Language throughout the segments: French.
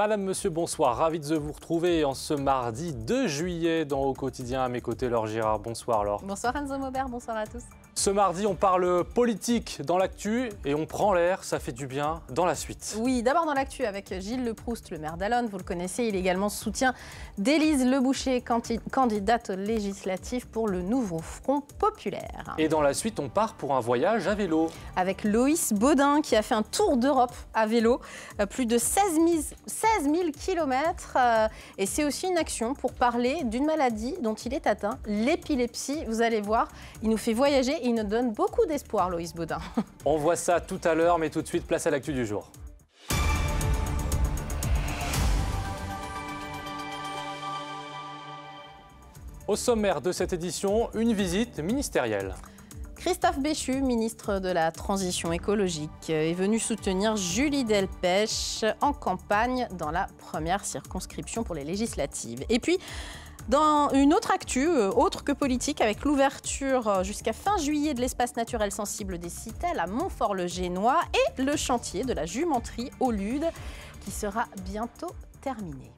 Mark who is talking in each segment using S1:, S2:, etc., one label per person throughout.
S1: Madame, Monsieur, bonsoir. Ravi de vous retrouver en ce mardi 2 juillet dans Au Quotidien. À mes côtés, Laure Girard. Bonsoir, Laure.
S2: Bonsoir, Enzo Maubert. Bonsoir à tous.
S1: Ce mardi, on parle politique dans l'actu et on prend l'air, ça fait du bien dans la suite.
S2: Oui, d'abord dans l'actu avec Gilles Le Proust, le maire d'Alonne, vous le connaissez, il également soutien d'Élise Leboucher, candidate législative pour le nouveau Front populaire.
S1: Et dans la suite, on part pour un voyage à vélo.
S2: Avec Loïs Baudin qui a fait un tour d'Europe à vélo, euh, plus de 16 000, euh, Et c'est aussi une action pour parler d'une maladie dont il est atteint, l'épilepsie. Vous allez voir, il nous fait voyager nous donne beaucoup d'espoir, Loïs Boudin.
S1: On voit ça tout à l'heure, mais tout de suite, place à l'actu du jour. Au sommaire de cette édition, une visite ministérielle.
S2: Christophe Béchu, ministre de la Transition écologique, est venu soutenir Julie Delpech en campagne dans la première circonscription pour les législatives. Et puis, dans une autre actu, euh, autre que politique, avec l'ouverture euh, jusqu'à fin juillet de l'espace naturel sensible des Citelles à Montfort-le-Génois et le chantier de la jumenterie au Lude qui sera bientôt terminé.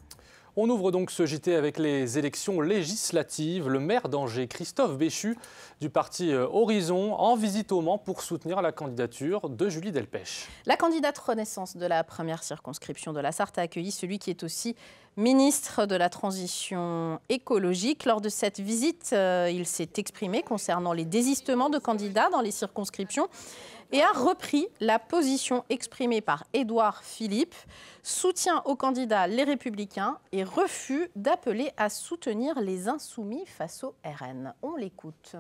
S1: On ouvre donc ce JT avec les élections législatives. Le maire d'Angers, Christophe Béchu, du parti euh, Horizon, en visite au Mans pour soutenir la candidature de Julie Delpech.
S2: La candidate Renaissance de la première circonscription de la Sarthe a accueilli celui qui est aussi ministre de la Transition écologique. Lors de cette visite, euh, il s'est exprimé concernant les désistements de candidats dans les circonscriptions et a repris la position exprimée par Édouard Philippe, soutien aux candidats les républicains et refus d'appeler à soutenir les insoumis face au RN. On l'écoute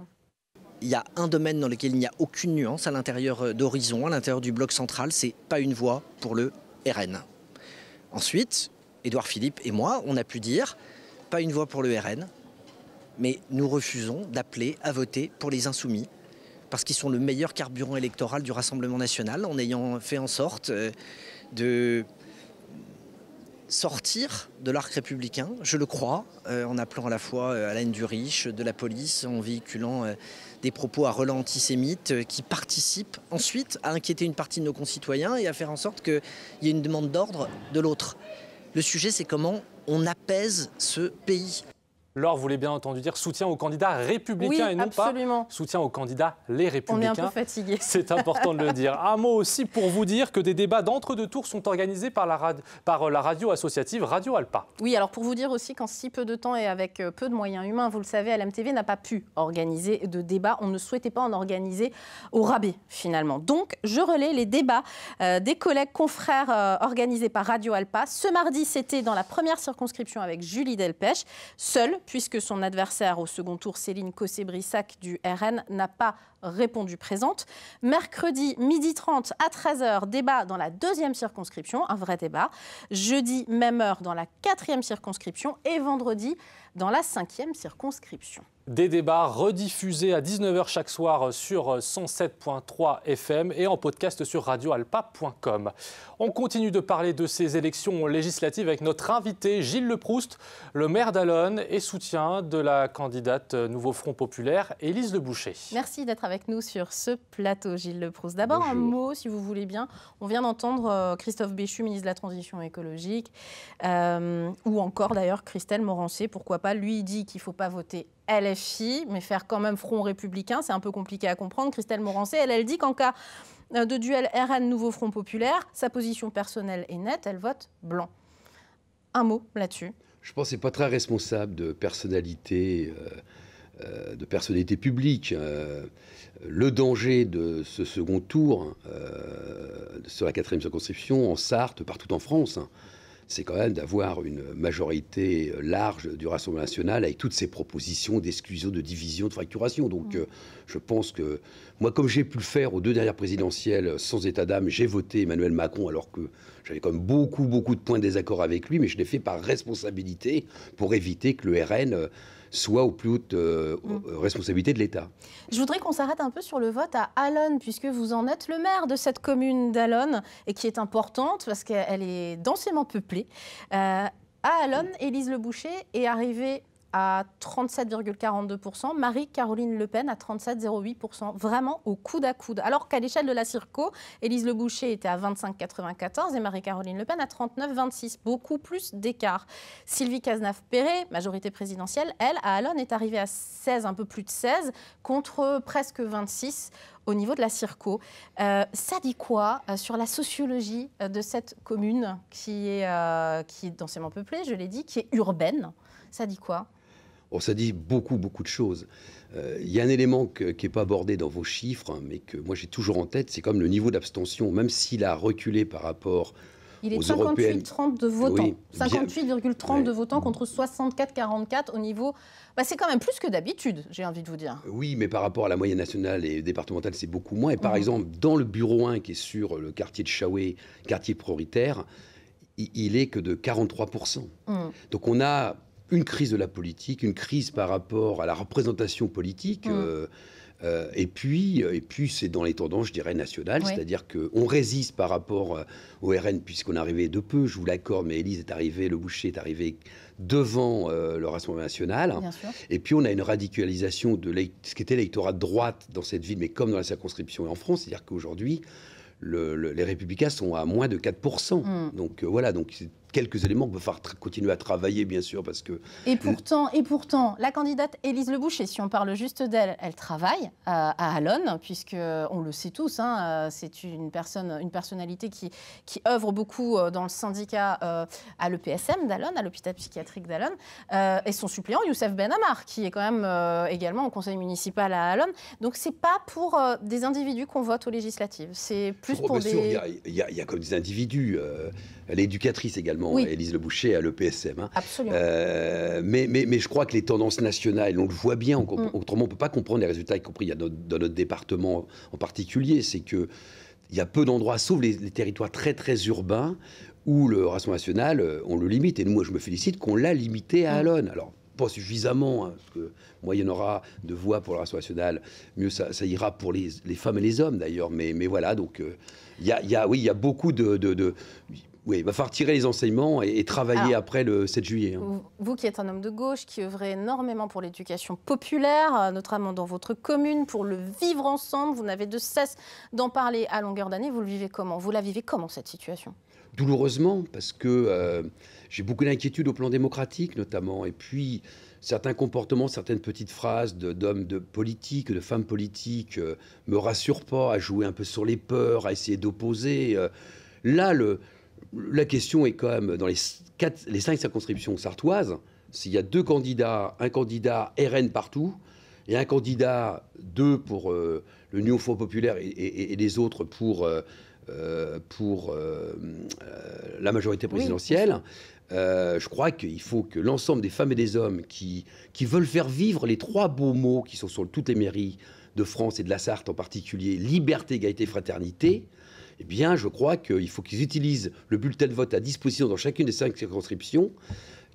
S3: il y a un domaine dans lequel il n'y a aucune nuance à l'intérieur euh, d'Horizon, à l'intérieur du bloc central, c'est pas une voix pour le RN. Ensuite, Édouard Philippe et moi, on a pu dire pas une voix pour le RN, mais nous refusons d'appeler à voter pour les insoumis parce qu'ils sont le meilleur carburant électoral du Rassemblement national en ayant fait en sorte euh, de sortir de l'arc républicain, je le crois, euh, en appelant à la fois à euh, la haine du riche, de la police, en véhiculant des propos à relents antisémites qui participent ensuite à inquiéter une partie de nos concitoyens et à faire en sorte qu'il y ait une demande d'ordre de l'autre. Le sujet, c'est comment on apaise ce pays. Laure voulait bien entendu dire soutien aux candidats républicains et non pas
S1: soutien aux candidats les républicains. On est un peu fatigué. C'est important de le dire. Un mot aussi pour vous dire que des débats d'entre-deux tours sont organisés par la, par euh, la radio associative Radio Alpa.
S2: Oui, alors pour vous dire aussi qu'en si peu de temps et avec euh, peu de moyens humains, vous le savez, LMTV n'a pas pu organiser de débats. On ne souhaitait pas en organiser au rabais finalement. Donc je relais les débats euh, des collègues confrères organisés par Radio Alpa. Ce mardi, c'était dans la première circonscription avec Julie Delpech, seule puisque son adversaire au second tour, Céline Cossé-Brissac du RN, n'a pas répondu présente. Mercredi, midi 30 à 13h, débat dans la deuxième circonscription, un vrai débat. Jeudi, même heure, dans la quatrième circonscription. Et vendredi, dans la cinquième circonscription.
S1: Des débats rediffusés à 19h chaque soir sur 107.3 FM et en podcast sur radioalpa.com. On continue de parler de ces élections législatives avec notre invité Gilles Leproust, le maire d'Allonne et soutien de la candidate Nouveau Front Populaire, Élise Leboucher.
S2: Merci d'être avec nous sur ce plateau, Gilles Leproust. D'abord un mot, si vous voulez bien. On vient d'entendre euh, Christophe Béchu, ministre de la Transition écologique, euh, ou encore d'ailleurs Christelle Morancier, pourquoi pas. Lui, il dit qu'il ne faut pas voter LFI, mais faire quand même front républicain, c'est un peu compliqué à comprendre. Christelle Morancé, elle, elle dit qu'en cas euh, de duel RN Nouveau Front Populaire, sa position personnelle est nette, elle vote blanc. Un mot là-dessus.
S4: Je pense que ce pas très responsable de personnalité. Euh, euh, de personnalité publique. le danger de ce second tour sur la quatrième circonscription, en Sarthe, partout en France, hein, c'est quand même d'avoir une majorité euh, large du Rassemblement national avec toutes ces propositions d'exclusion, de division, de fracturation. Donc mm. euh, je pense que moi, comme j'ai pu le faire aux deux dernières présidentielles euh, sans état d'âme, j'ai voté Emmanuel Macron alors que j'avais quand même beaucoup, beaucoup de points de désaccord avec lui, mais je l'ai fait par responsabilité pour éviter que le RN soit aux plus hautes euh, mm. euh, responsabilités de l'État.
S2: Je voudrais qu'on s'arrête un peu sur le vote à Allonne, puisque vous en êtes le maire de cette commune d'Allonne, et qui est importante parce qu'elle est densément peuplée. Euh, à Allonne, Élise Le Boucher est arrivée à 37,42%, Marie-Caroline Le Pen à 37,08%, vraiment au coude à coude. Alors qu'à l'échelle de la Circo, Élise Le Boucher était à 25,94 et Marie-Caroline Le Pen à 39,26, beaucoup plus d'écart. Sylvie Cazenave-Perret, majorité présidentielle, elle, à Allonne, est arrivée à 16, un peu plus de 16, contre presque 26 au niveau de la Circo. Euh, ça dit quoi euh, sur la sociologie euh, de cette commune qui est, qui est densément peuplée, je l'ai dit, qui est urbaine Ça dit quoi
S4: on dit beaucoup, beaucoup de choses. Il euh, y a un élément qui n'est pas abordé dans vos chiffres, hein, mais que moi j'ai toujours en tête, c'est comme le niveau d'abstention, même s'il a reculé par rapport il est 58,30 de votants.
S2: 58,30 de votants contre 64,44 au niveau. Bah, c'est quand même plus que d'habitude, j'ai envie de vous dire.
S4: Oui, mais par rapport à la moyenne nationale et départementale, c'est beaucoup moins. Et par mhm. exemple, dans le bureau 1 qui est sur le quartier de Chaoué, quartier prioritaire, il est que de 43%. Mhm. Donc on a une crise de la politique, une crise par rapport à la représentation politique. Mmh. Euh, euh, et puis, euh, et puis c'est dans les tendances, je dirais, nationales, c'est-à-dire qu'on résiste par rapport au RN, puisqu'on est arrivé de peu, je vous l'accorde, mais Élise est arrivée, le boucher est arrivé devant le Rassemblement national. Et puis, on a une radicalisation de ce qui était l'électorat de droite dans cette ville, mais comme dans la circonscription et en France, c'est-à-dire qu'aujourd'hui, les républicains sont à moins de 4%. Mmh. Donc voilà, donc quelques éléments qu'on va faire continuer à travailler, bien sûr, parce que... Et pourtant,
S2: et pourtant la candidate Élise Leboucher, si on parle juste d'elle, elle travaille euh, à, à puisqu'on puisque euh, on le sait tous, hein, euh, c'est une personne, une personnalité qui, qui œuvre beaucoup dans le syndicat à l'EPSM d'Allon, à l'hôpital psychiatrique d'Allon, et son suppléant Youssef Benamar, qui est quand même également au conseil municipal à Allon. Donc c'est pas pour des individus qu'on vote aux législatives, c'est plus pour oh, pour bien Sûr,
S4: il y, y, y, a comme des individus. Elle est éducatrice également, Élise Le Boucher, à l'EPSM. Hein. Euh, mais, mais, mais, je crois que les tendances nationales, on le voit bien, mm. autrement on ne peut pas comprendre les résultats, y compris dans notre, département en particulier, c'est que il y a peu d'endroits, sauf les, territoires très très urbains, où le Rassemblement national, euh, on le limite. Et nous, moi, je me félicite qu'on l'a limité à mm. Alonne. Alors, pas suffisamment, hein, parce que moi, il y en aura de voix pour le Rassemblement national, mieux ça, ira pour les, femmes et les hommes d'ailleurs. Mais, mais voilà, donc euh, il y, a, oui, il y beaucoup de oui, il va falloir tirer les enseignements et, travailler après le 7 juillet. Hein.
S2: Vous, qui êtes un homme de gauche, qui œuvrez énormément pour l'éducation populaire, euh, notamment dans votre commune, pour le vivre ensemble, vous n'avez de cesse d'en parler à longueur d'année. Vous le vivez comment Vous la vivez comment cette situation
S4: Douloureusement, parce que euh, j'ai beaucoup d'inquiétudes au plan démocratique, notamment. Et puis, certains comportements, certaines petites phrases d'hommes de, de, politique, de femmes politiques, euh, me rassurent pas, à jouer un peu sur les peurs, à essayer d'opposer. là, le, la question est quand même dans les, cinq circonscriptions sartoises, s'il y a deux candidats, un candidat RN partout et un candidat, deux pour euh, le Nouveau Front Populaire et, les autres pour, euh, euh, la majorité présidentielle, je crois qu'il faut que l'ensemble des femmes et des hommes qui, veulent faire vivre les trois beaux mots qui sont sur toutes les mairies de France et de la Sarthe en particulier, liberté, égalité, fraternité, eh bien, je crois qu'il faut qu'ils utilisent le bulletin de vote à disposition dans chacune des cinq circonscriptions,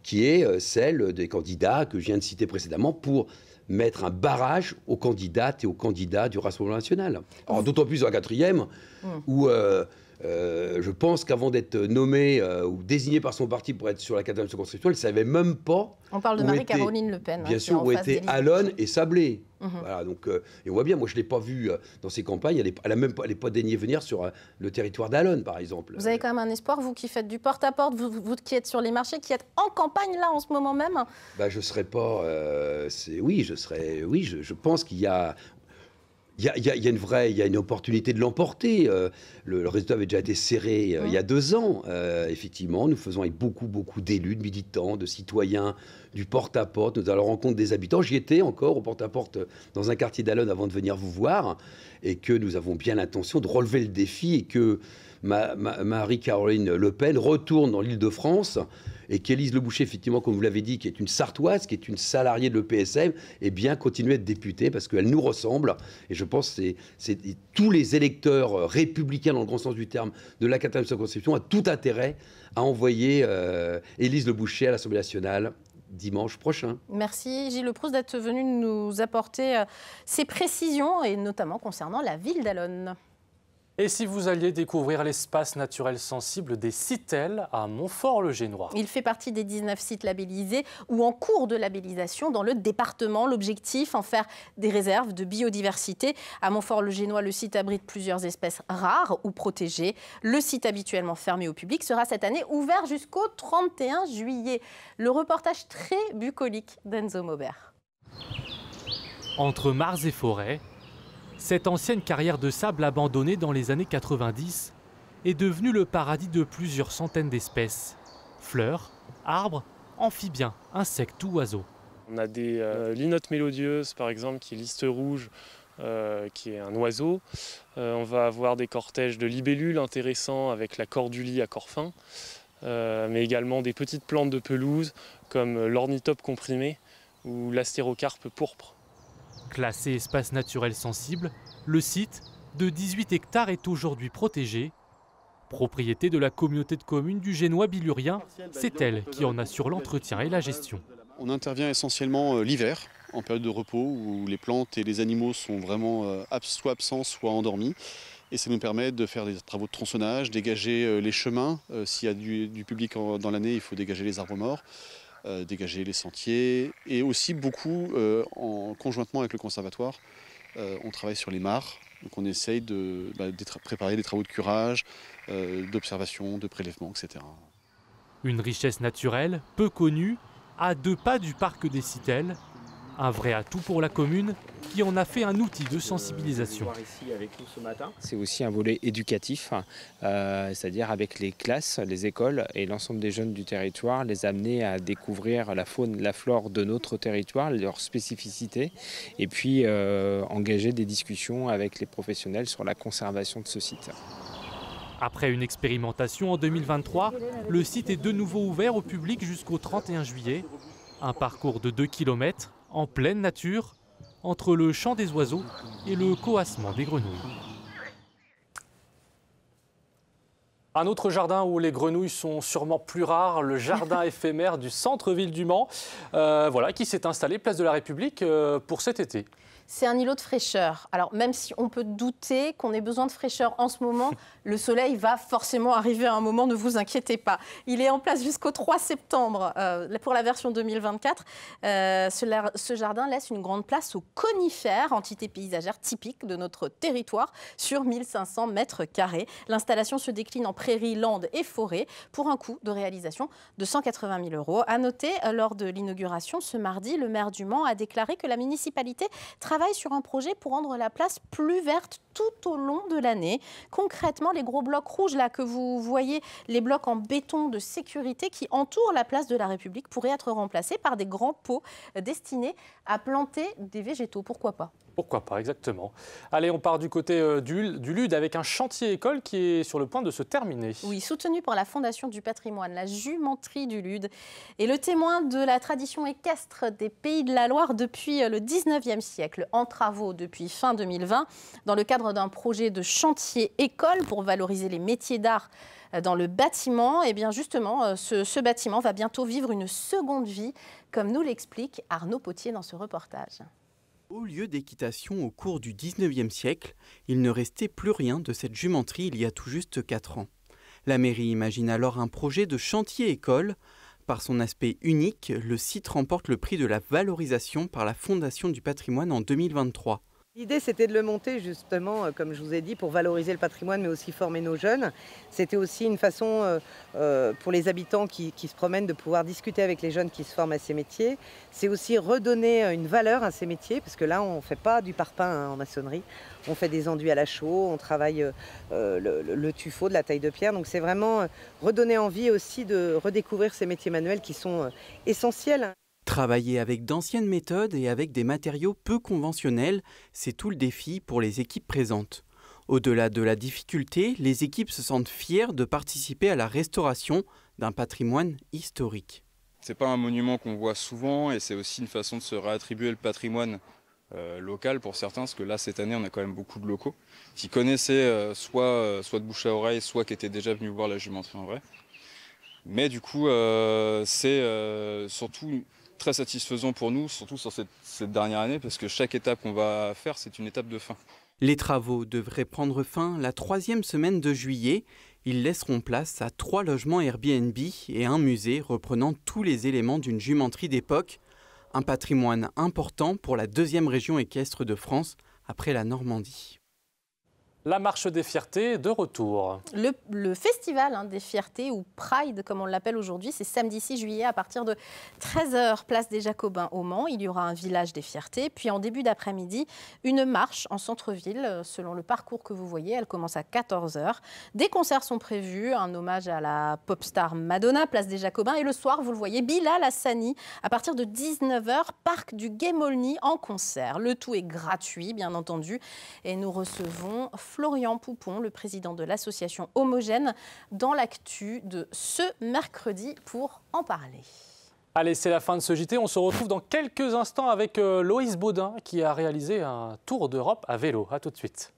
S4: qui est euh, celle des candidats que je viens de citer précédemment, pour mettre un barrage aux candidates et aux candidats du Rassemblement national. d'autant plus la quatrième, mmh. où... Euh, euh, je pense qu'avant d'être nommé euh, ou désigné par son parti pour être sur la quatrième circonscription, elle ne savait même pas.
S2: On parle de Marie-Caroline Le Pen. Hein, bien sûr, où étaient Allon
S4: et Sablé. Mhm. Voilà, donc, euh, et on voit bien, moi je ne l'ai pas vue dans ses campagnes, elle n'est même pas, elle pas daignée venir sur le territoire d'Allon, par exemple. Vous
S2: avez quand même un espoir, vous qui faites du porte-à-porte, vous, vous, qui êtes sur les marchés, qui êtes en campagne là en ce moment même
S4: bah, Je ne serais pas. oui, je serais. Oui, je pense qu'il y a il y, a une vraie, il y a une opportunité de l'emporter. Euh, le, résultat avait déjà été serré euh, il y a deux ans. Euh, effectivement, nous faisons avec beaucoup, beaucoup d'élus, de militants, de citoyens, du porte-à-porte. Nous allons rencontrer des habitants. J'y étais encore au porte-à-porte dans un quartier d'Allonne avant de venir vous voir, et que nous avons bien l'intention de relever le défi et que Marie-Caroline Le Pen retourne dans l'Île-de-France et qu'Élise Le Boucher, effectivement, comme vous l'avez dit, qui est une sartoise, qui est une salariée de l'EPSM, eh bien, continue à être députée parce qu'elle nous ressemble. Et je pense que c'est tous les électeurs euh, républicains, dans le grand sens du terme, de la de e circonscription, a tout intérêt à envoyer euh, Élise Le Boucher à l'Assemblée nationale dimanche prochain.
S2: Merci Gilles Proust d'être venu nous apporter euh, ces précisions et notamment concernant la ville d'Alonne.
S1: Et si vous alliez découvrir l'espace naturel sensible des Citelles à Montfort-le-Génois
S2: Il fait partie des 19 sites labellisés ou en cours de labellisation dans le département. L'objectif, en faire des réserves de biodiversité. À Montfort-le-Génois, le site abrite plusieurs espèces rares ou protégées. Le site habituellement fermé au public sera cette année ouvert jusqu'au 31 juillet. Le reportage très bucolique d'Enzo Maubert.
S1: Entre mars et forêts, cette ancienne carrière de sable abandonnée dans les années 90 est devenue le paradis de plusieurs centaines d'espèces. Fleurs, arbres, amphibiens, insectes ou oiseaux. On a des euh, linottes mélodieuses, par exemple, qui est liste rouge, euh, qui est un oiseau. Euh, on va avoir des cortèges de libellules intéressants avec la cordulie à corps fin, mais également des petites plantes de pelouse comme l'ornitope comprimé ou l'astérocarpe pourpre. Classé espace naturel sensible, le site, de 18 hectares, est aujourd'hui protégé. Propriété de la communauté de communes du Génois Bilurien, c'est elle qui en assure l'entretien et la gestion. On intervient essentiellement euh, l'hiver, en période de repos, où les plantes et les animaux sont vraiment euh, soit absents, soit endormis. Et ça nous permet de faire des travaux de tronçonnage, dégager euh, les chemins. S'il y a du, du public dans l'année, il faut dégager les arbres morts. Euh, dégager les sentiers. Et aussi beaucoup, euh, en, conjointement avec le conservatoire, euh, on travaille sur les mares. Donc on essaye de, bah, de préparer des travaux de curage, d'observation, de prélèvement, etc. Une richesse naturelle, peu connue, à deux pas du parc des Citelles, un vrai atout pour la commune qui en a fait un outil de sensibilisation. Euh, C'est aussi un volet éducatif, hein. euh, c'est-à-dire avec les classes, les écoles et l'ensemble des jeunes du territoire, les amener à découvrir la faune, la flore de notre territoire, leurs spécificités, et puis euh, engager des discussions avec les professionnels sur la conservation de ce site. Après une expérimentation en 2023, le site est de nouveau ouvert au public jusqu'au 31 juillet. Un parcours de 2 km en pleine nature, entre le chant des oiseaux et le coassement des grenouilles. Un autre jardin où les grenouilles sont sûrement plus rares, le jardin éphémère du centre-ville du Mans, euh, voilà, qui s'est installé place de la République euh, pour cet été
S2: c'est un îlot de fraîcheur. Alors même si on peut douter qu'on ait besoin de fraîcheur en ce moment, le soleil va forcément arriver à un moment, ne vous inquiétez pas. Il est en place jusqu'au 3 septembre euh, pour la version 2024. Euh, ce, jardin laisse une grande place aux conifères, entités paysagères typique de notre territoire, sur 1500 mètres carrés. L'installation se décline en prairies, landes et forêts pour un coût de réalisation de 180 000 euros. À noter, lors de l'inauguration ce mardi, le maire du Mans a déclaré que la municipalité travaille travaille sur un projet pour rendre la place plus verte tout au long de l'année. Concrètement, les gros blocs rouges là que vous voyez, les blocs en béton de sécurité qui entourent la place de la République pourraient être remplacés par des grands pots destinés à planter des végétaux. Pourquoi pas
S1: pourquoi pas, exactement. Allez, on part du côté euh, du, Lude LUD avec un chantier école qui est sur le point de se terminer.
S2: Oui, soutenu par la Fondation du patrimoine, la jumenterie du LUD est le témoin de la tradition équestre des pays de la Loire depuis euh, le 19e siècle, en travaux depuis fin 2020, dans le cadre d'un projet de chantier école pour valoriser les métiers d'art euh, dans le bâtiment. Et eh bien justement, ce bâtiment va bientôt vivre une seconde vie, comme nous l'explique Arnaud Potier dans ce reportage.
S4: Au lieu d'équitation au cours du 19e siècle, il ne restait plus rien de cette jumenterie il y a tout juste 4 ans. La mairie imagine alors un projet de chantier-école. Par son aspect unique, le site remporte le prix de la valorisation par la Fondation du patrimoine en 2023.
S2: L'idée, c'était de le monter justement, euh, comme je vous ai dit, pour valoriser le patrimoine, mais aussi former nos jeunes. C'était aussi une façon euh, euh, pour les habitants qui, se promènent de pouvoir discuter avec les jeunes qui se forment à ces métiers. C'est aussi redonner une valeur à ces métiers, parce que là, on ne fait pas du parpaing hein, en maçonnerie. On fait des enduits à la chaux, on travaille le, le, tuffeau de la taille de pierre. Donc c'est vraiment redonner envie aussi de redécouvrir ces métiers manuels qui sont essentiels.
S4: Travailler avec d'anciennes méthodes et avec des matériaux peu conventionnels, c'est tout le défi pour les équipes présentes. Au-delà de la difficulté, les équipes se sentent fières de participer à la restauration d'un patrimoine historique. C'est pas un
S5: monument qu'on voit souvent et c'est aussi une façon de se réattribuer le patrimoine euh, local pour certains, parce que là cette année on a quand même beaucoup de locaux qui connaissaient euh, soit, euh, soit de bouche à oreille, soit qui étaient déjà venus voir la jumenterie en vrai. Mais du coup c'est surtout très satisfaisant pour nous, surtout sur cette, cette dernière année, parce que chaque étape qu'on va
S4: faire, c'est une étape de fin. Les travaux devraient prendre fin la troisième semaine de juillet. Ils laisseront place à trois logements Airbnb et un musée reprenant tous les éléments d'une jumenterie d'époque, un patrimoine important pour la deuxième région équestre de France
S1: après la Normandie la marche des fiertés de retour.
S2: Le, festival hein, des fiertés, ou Pride comme on l'appelle aujourd'hui, c'est samedi 6 juillet à partir de 13h, place des Jacobins au Mans. Il y aura un village des fiertés, puis en début d'après-midi, une marche en centre-ville, selon le parcours que vous voyez. Elle commence à 14h. Des concerts sont prévus, un hommage à la pop star Madonna, place des Jacobins. Et le soir, vous le voyez, Bilal Hassani, à partir de 19h, parc du Gémolny en concert. Le tout est gratuit, bien entendu, et nous recevons... Florian Poupon, le président de l'association Homogène, dans l'actu de ce mercredi pour en parler.
S1: Allez, c'est la fin de ce JT. On se retrouve dans quelques instants avec euh, Loïs Baudin qui a réalisé un tour d'Europe à vélo. A tout de suite.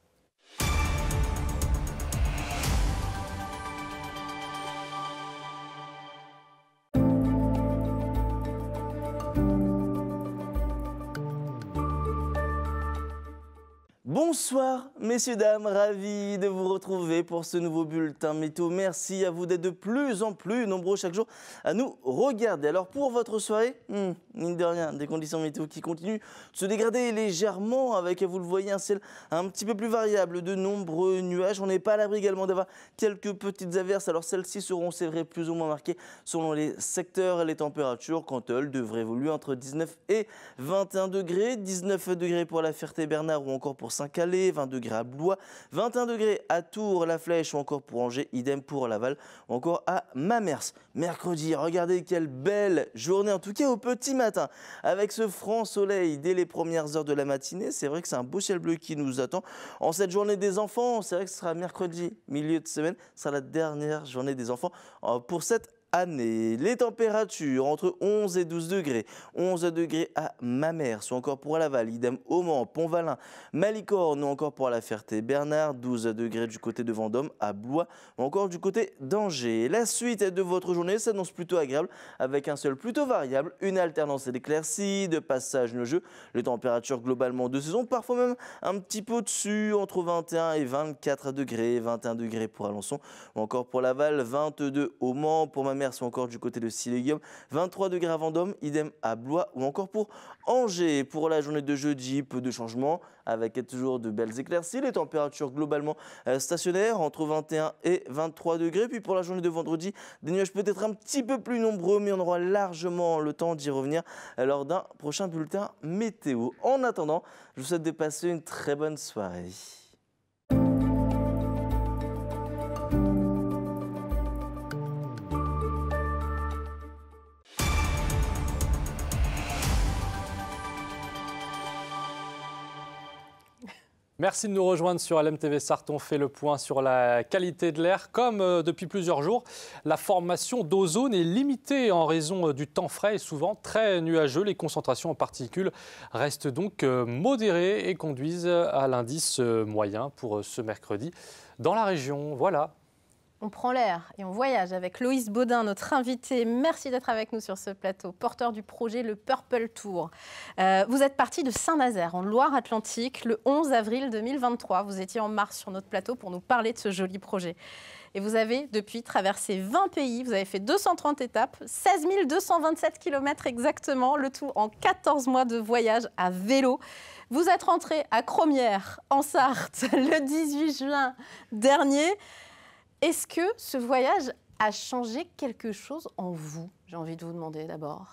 S3: Bonsoir, messieurs, dames, ravi de vous retrouver pour ce nouveau bulletin météo. Merci à vous d'être de plus en plus nombreux chaque jour à nous regarder. Alors pour votre soirée, une hmm, mine de rien, des conditions météo qui continuent de se dégrader légèrement avec, vous le voyez, un ciel un petit peu plus variable, de nombreux nuages. On n'est pas à l'abri également d'avoir quelques petites averses. Alors celles-ci seront, c'est vrai, plus ou moins marquées selon les secteurs et les températures. Quand elles devraient évoluer entre 19 et 21 degrés, 19 degrés pour la Ferté-Bernard ou encore pour 5 Calais, 20 degrés à Blois, 21 degrés à Tours, La Flèche ou encore pour Angers, idem pour Laval ou encore à Mamers. Mercredi, regardez quelle belle journée, en tout cas au petit matin, avec ce franc soleil dès les premières heures de la matinée. C'est vrai que c'est un beau ciel bleu qui nous attend. En cette journée des enfants, c'est vrai que ce sera mercredi, milieu de semaine, ce sera la dernière journée des enfants euh, pour cette année. Les températures entre 11 et 12 degrés. 11 degrés à Mamers soit encore pour Laval, idem au Mans, Pont-Valin, Malicorne ou encore pour la Ferté-Bernard. 12 degrés du côté de Vendôme, à Blois ou encore du côté d'Angers. La suite de votre journée s'annonce plutôt agréable avec un sol plutôt variable, une alternance d'éclaircies, de passages nuageux, les températures globalement de saison, parfois même un petit peu au-dessus, entre 21 et 24 degrés, 21 degrés pour Alençon ou encore pour Laval, 22 au Mans, pour Mamers merci encore du côté de Silegium, 23 degrés à Vendôme, idem à Blois ou encore pour Angers. Pour la journée de jeudi, peu de changements avec toujours de belles éclaircies. Les températures globalement euh, stationnaires entre 21 et 23 degrés. Puis pour la journée de vendredi, des nuages peut-être un petit peu plus nombreux, mais on aura largement le temps d'y revenir euh, lors d'un prochain bulletin météo. En attendant, je vous souhaite de passer une très bonne soirée.
S1: Merci de nous rejoindre sur LMTV Sarton. fait le point sur la qualité de l'air. Comme euh, depuis plusieurs jours, la formation d'ozone est limitée en raison euh, du temps frais et souvent très nuageux. Les concentrations en particules restent donc euh, modérées et conduisent à l'indice moyen pour ce mercredi dans la région. Voilà
S2: on prend l'air et on voyage avec Loïse Baudin, notre invité. Merci d'être avec nous sur ce plateau, porteur du projet Le Purple Tour. Euh, vous êtes parti de Saint-Nazaire, en Loire-Atlantique, le 11 avril 2023. Vous étiez en mars sur notre plateau pour nous parler de ce joli projet. Et vous avez depuis traversé 20 pays, vous avez fait 230 étapes, 16 227 km exactement, le tout en 14 mois de voyage à vélo. Vous êtes rentré à Cromière, en Sarthe, le 18 juin dernier. Est-ce que ce voyage a changé quelque chose en vous J'ai envie de vous demander d'abord.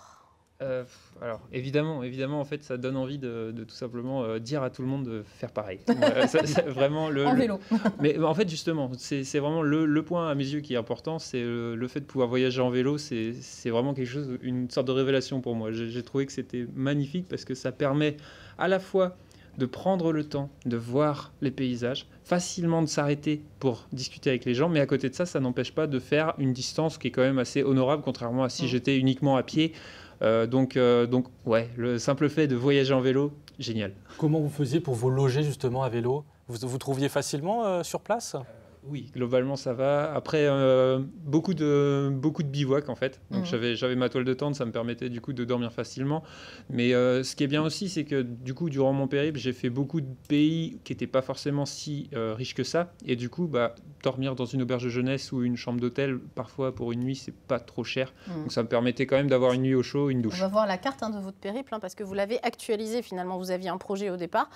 S5: Euh, alors évidemment, évidemment, en fait, ça donne envie de, tout simplement euh, dire à tout le monde de faire pareil. Euh, vraiment le, en vélo. Mais en fait, justement, c'est vraiment le, le, point à mes yeux qui est important, c'est le, fait de pouvoir voyager en vélo. C'est vraiment quelque chose, une sorte de révélation pour moi. J'ai trouvé que c'était magnifique parce que ça permet à la fois de prendre le temps de voir les paysages, facilement de s'arrêter pour discuter avec les gens, mais à côté de ça, ça n'empêche pas de faire une distance qui est quand même assez honorable, contrairement à si mm. j'étais uniquement à pied. Euh, donc, euh, donc, ouais, le simple fait de voyager en vélo, génial.
S1: Comment vous faisiez pour vous loger justement à vélo vous, vous trouviez facilement euh, sur place oui, globalement ça va.
S5: Après, euh, beaucoup, de, beaucoup de bivouac en fait. Donc mm. j'avais, j'avais ma toile de tente, ça me permettait du coup de dormir facilement. Mais euh, ce qui est bien aussi, c'est que du coup, durant mon périple, j'ai fait beaucoup de pays qui n'étaient pas forcément si euh, riches que ça. Et du coup, bah, dormir dans une auberge de jeunesse ou une chambre d'hôtel, parfois pour une nuit, c'est pas trop cher. Mm. Donc ça me permettait quand même d'avoir une nuit au chaud, une douche. On va voir
S2: la carte hein, de votre périple hein, parce que vous l'avez actualisé finalement. Vous aviez un projet au départ.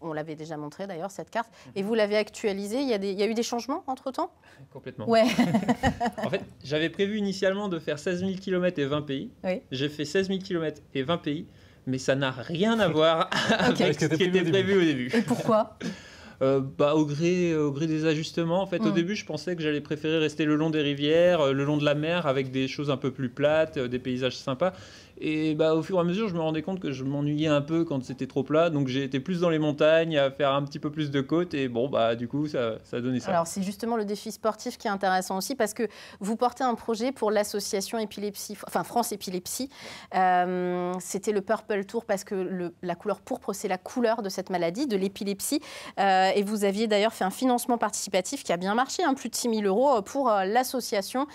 S2: On l'avait déjà montré d'ailleurs, cette carte. Et vous l'avez actualisée. Il y, a il y, eu des changements entre-temps Complètement. Ouais.
S5: en fait, j'avais prévu initialement de faire 16 000 km et 20 pays. J'ai fait 16 000 km et 20 pays, mais ça n'a rien à voir avec ce qui était prévu au début. Et pourquoi euh, bah, au, gré, au gré des ajustements. En fait, au mm. début, je pensais que j'allais préférer rester le long des rivières, euh, le long de la mer, avec des choses un peu plus plates, euh, des paysages sympas. Et bah, au fur et à mesure, je me rendais compte que je m'ennuyais un peu quand c'était trop plat. Donc j'ai été plus dans les montagnes, à faire un petit peu plus de côtes. Et bon, bah, du coup, ça, ça a donné ça. Alors c'est
S2: justement le défi sportif qui est intéressant aussi parce que vous portez un projet pour l'association épilepsie, enfin France Épilepsie. Euh, c'était le Purple Tour parce que la couleur pourpre, c'est la couleur de cette maladie, de l'épilepsie. Euh, et vous aviez d'ailleurs fait un financement participatif qui a bien marché, un hein, plus de 6 000 euros euh, pour l'association.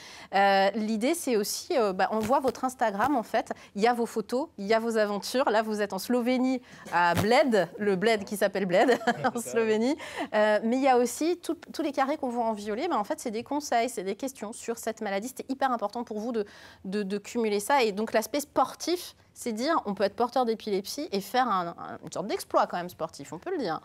S2: L'idée, c'est aussi, bah, on voit votre Instagram en fait il y a vos photos, il y a vos aventures. Là, vous êtes en Slovénie, à Bled, le Bled qui s'appelle Bled, en Slovénie. Euh, mais il y a aussi tous les carrés qu'on voit en violet. Ben, en fait, c'est des conseils, c'est des questions sur cette maladie. C'était hyper important pour vous de cumuler ça. Et donc, l'aspect sportif c'est dire on peut être porteur d'épilepsie et faire un, une sorte d'exploit quand même sportif, on peut le dire.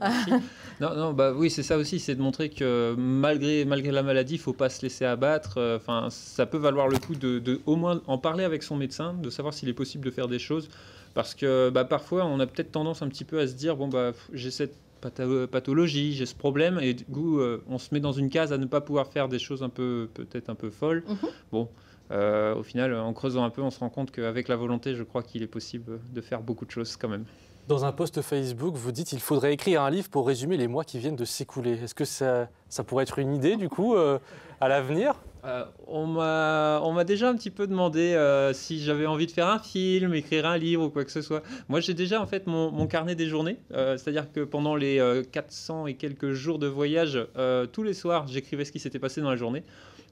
S2: Bah,
S5: non, non, bah oui, c'est ça aussi, c'est de montrer que malgré, malgré la maladie, il faut pas se laisser abattre. Euh, enfin, ça peut valoir le coup de, au moins en parler avec son médecin, de savoir s'il est possible de faire des choses, parce que bah, parfois on a peut-être tendance un petit peu à se dire bon bah j'ai cette pathologie, j'ai ce problème et du coup euh, on se met dans une case à ne pas pouvoir faire des choses un peu peut-être un peu folles. Mm-hmm. Bon. Euh, au final, en creusant un peu, on se rend compte qu'avec la volonté, je crois qu'il est possible de faire beaucoup de choses quand même.
S1: Dans un post Facebook, vous dites qu'il faudrait écrire un livre pour résumer les mois qui viennent de s'écouler. Est-ce que ça, pourrait être une idée, du coup, euh, à l'avenir euh, On m'a déjà un petit peu demandé si j'avais envie de
S5: faire un film, écrire un livre ou quoi que ce soit. Moi, j'ai déjà, en fait, mon carnet des journées. C'est-à-dire que pendant les 400 et quelques jours de voyage, tous les soirs, j'écrivais ce qui s'était passé dans la journée.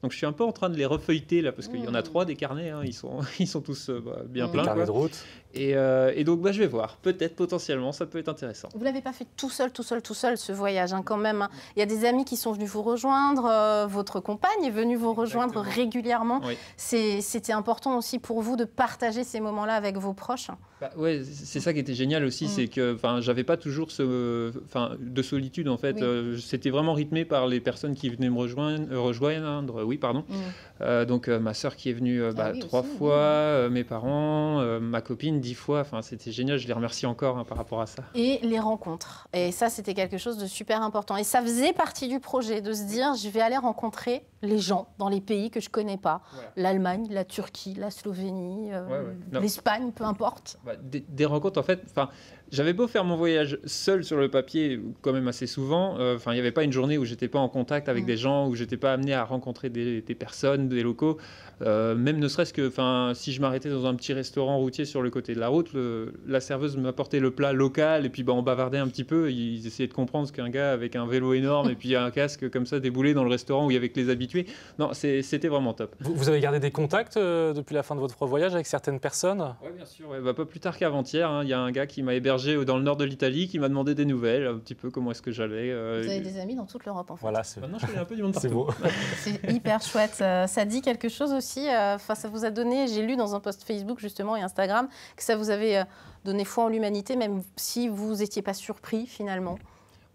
S5: Donc je suis un peu en train de les refeuilleter là, parce qu'il y en a hmm. trois des carnets, hein. ils, sont, ils sont tous euh, bah, bien hmm. pleins. Carnets de route. Euh, et, donc bah, je vais voir, peut-être potentiellement, ça peut être intéressant.
S2: Vous l'avez pas fait tout seul, tout seul, tout seul ce voyage hein, quand même. Hein. Il y a des amis qui sont venus vous rejoindre, euh, votre compagne est venue vous rejoindre régulièrement. C'était important aussi pour vous de partager ces moments-là avec vos proches.
S5: Bah, ouais, c'est ça qui était génial aussi, hmm. c'est que j'avais pas toujours ce, de solitude en fait. C'était vraiment rythmé par les personnes qui venaient me rejoindre, rejoindre oui, pardon. Mm. Euh, donc euh, ma soeur qui est venue euh, ah bah, trois fois, mes parents, ma copine dix fois. Enfin, c'était génial. Je les remercie encore hein, par rapport à ça.
S2: Et les rencontres. Et ça, c'était quelque chose de super important. Et ça faisait partie du projet de se dire, je vais aller rencontrer les gens dans les pays que je connais pas. L'Allemagne, la Turquie, la Slovénie, l'Espagne, peu importe. Bah,
S5: des, rencontres, en fait. Enfin, j'avais beau faire mon voyage seul sur le papier, quand même assez souvent. Euh, enfin, il n'y avait pas une journée où j'étais pas en contact avec mm. des gens, où j'étais pas amené à rencontrer des, personnes, des locaux. Euh, même ne serait-ce que, enfin, si je m'arrêtais dans un petit restaurant routier sur le côté de la route, la serveuse m'apportait le plat local et puis bah, on bavardait un petit peu. Ils, essayaient de comprendre ce qu'un gars avec un vélo énorme et puis un casque comme ça déboulait dans le restaurant où il y avait que les habitués. Non, c'était vraiment top. Vous,
S1: avez gardé des contacts euh, depuis la fin de votre voyage avec certaines personnes Oui,
S5: bien sûr. Bah, pas plus tard qu'avant-hier, hein, il y a un gars qui m'a hébergé dans le nord de l'Italie qui m'a demandé des nouvelles, un petit peu comment est-ce que j'allais. Euh, vous avez des
S2: amis dans toute l'Europe en fait. Voilà,
S5: c'est... Maintenant, je connais un peu du monde partout.
S2: c'est c'est hyper chouette. Euh, ça dit quelque chose aussi. Euh, enfin, ça vous a donné. J'ai lu dans un post Facebook justement et Instagram que ça vous avait donné foi en l'humanité, même si vous n'étiez pas surpris finalement.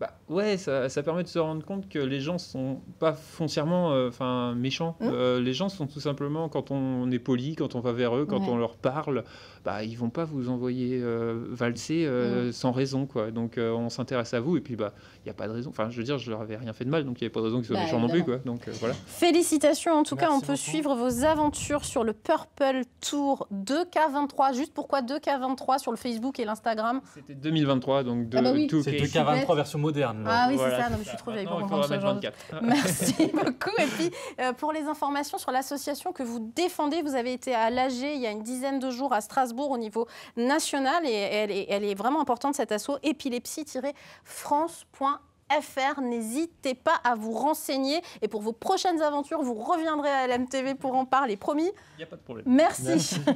S5: Bah, ouais, ça, permet de se rendre compte que les gens sont pas foncièrement euh, méchants. Mmh. Euh, les gens sont tout simplement, quand on est poli, quand on va vers eux, quand on leur parle, bah, ils vont pas vous envoyer euh, valser sans raison. quoi. Donc on s'intéresse à vous et puis bah, il n'y a pas de raison. Enfin, je veux dire, je leur avais rien fait de mal, donc il n'y a pas de raison qu'ils soient bah, méchants non plus. Donc, voilà.
S2: Félicitations, en tout cas, on peut suivre vos aventures sur le Purple Tour 2K23. Juste pourquoi 2K23 sur le Facebook et l'Instagram C'était
S5: 2023, donc 2K23
S2: ah version
S1: mode ah oui, c'est ça. je suis trop vieille pour comprendre
S2: Merci beaucoup. Et puis, euh, pour les informations sur l'association que vous défendez, vous avez été à l'AG il y a une dizaine de jours à Strasbourg au niveau national et elle est, elle est vraiment importante, cette asso épilepsie-france.fr N'hésitez pas à vous renseigner. Et pour vos prochaines aventures, vous reviendrez à LMTV pour en parler, promis. Il n'y a pas de problème. Merci.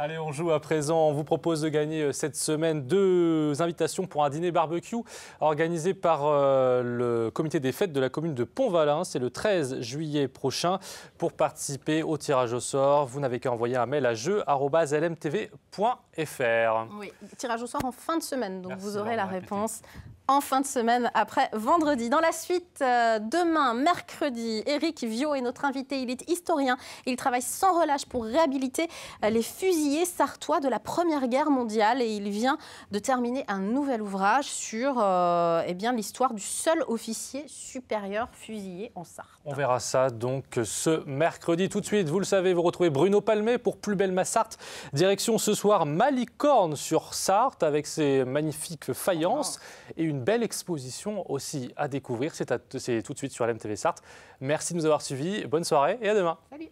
S1: Allez, on joue à présent. On vous propose de gagner euh, cette semaine deux invitations pour un dîner barbecue organisé par euh, le comité des fêtes de la commune de Pont-Valin. C'est le 13 juillet prochain. Pour participer au tirage au sort, vous n'avez qu'à envoyer un mail à jeu.lmtv.fr.
S2: Oui, tirage au sort en fin de semaine, donc vous aurez la réponse en fin de semaine après vendredi. Dans la suite, euh, demain, mercredi, Eric Vio est notre invité. Il est historien. Il travaille sans relâche pour réhabiliter euh, les fusillés sartois de la Première Guerre mondiale et il vient de terminer un nouvel ouvrage sur euh, eh bien l'histoire du seul officier supérieur fusillé en Sarthe.
S1: On verra ça donc ce mercredi. Tout de suite, vous le savez, vous retrouvez Bruno Palmé pour Plus belle ma Sarthe. Direction ce soir Malicorne sur Sarthe avec ses magnifiques faïences et une belle exposition aussi à découvrir. C'est tout de suite sur LMTV Sarthe. Merci de nous avoir suivis. Bonne soirée et à demain.
S4: Salut.